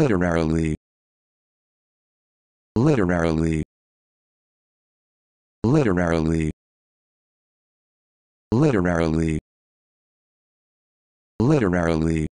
literarily literarily literarily literarily literarily